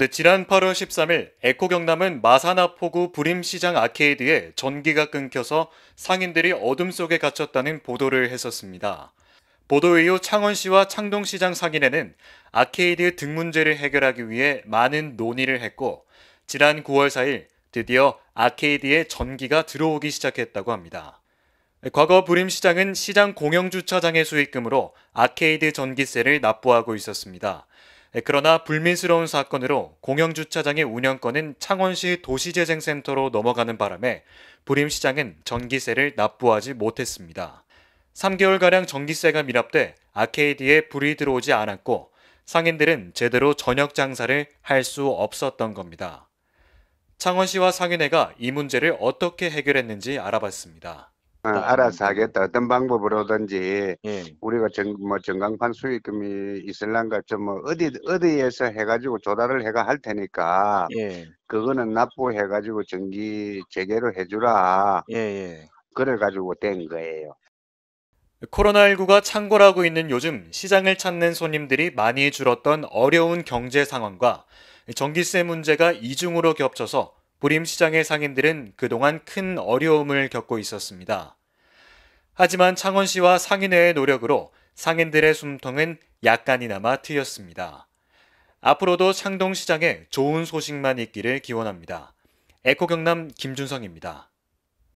네, 지난 8월 13일 에코 경남은 마산아포구 부림시장 아케이드에 전기가 끊겨서 상인들이 어둠 속에 갇혔다는 보도를 했었습니다. 보도 이후 창원시와 창동시장 상인회는 아케이드 등 문제를 해결하기 위해 많은 논의를 했고 지난 9월 4일 드디어 아케이드에 전기가 들어오기 시작했다고 합니다. 과거 부림시장은 시장 공영주차장의 수익금으로 아케이드 전기세를 납부하고 있었습니다. 예, 그러나 불미스러운 사건으로 공영주차장의 운영권은 창원시 도시재생센터로 넘어가는 바람에 부림시장은 전기세를 납부하지 못했습니다. 3개월가량 전기세가 미납돼 아케이드에 불이 들어오지 않았고 상인들은 제대로 저녁 장사를 할 수 없었던 겁니다. 창원시와 상인회가 이 문제를 어떻게 해결했는지 알아봤습니다. 어, 아, 알아서 네. 하겠다. 어떤 방법으로든지 예. 우리가 정, 뭐정강판 수익금이 있을란가 좀뭐 어디 어디에서 해가지고 조달을 해가 할 테니까 예. 그거는 납부해가지고 전기 재개로 해주라. 예, 예. 그래가지고 된 거예요. 코로나19가 창궐하고 있는 요즘 시장을 찾는 손님들이 많이 줄었던 어려운 경제 상황과 전기세 문제가 이중으로 겹쳐서 부림시장의 상인들은 그동안 큰 어려움을 겪고 있었습니다. 하지만 창원시와 상인회의 노력으로 상인들의 숨통은 약간이나마 트였습니다. 앞으로도 창동시장에 좋은 소식만 있기를 기원합니다. 에코경남 김준성입니다.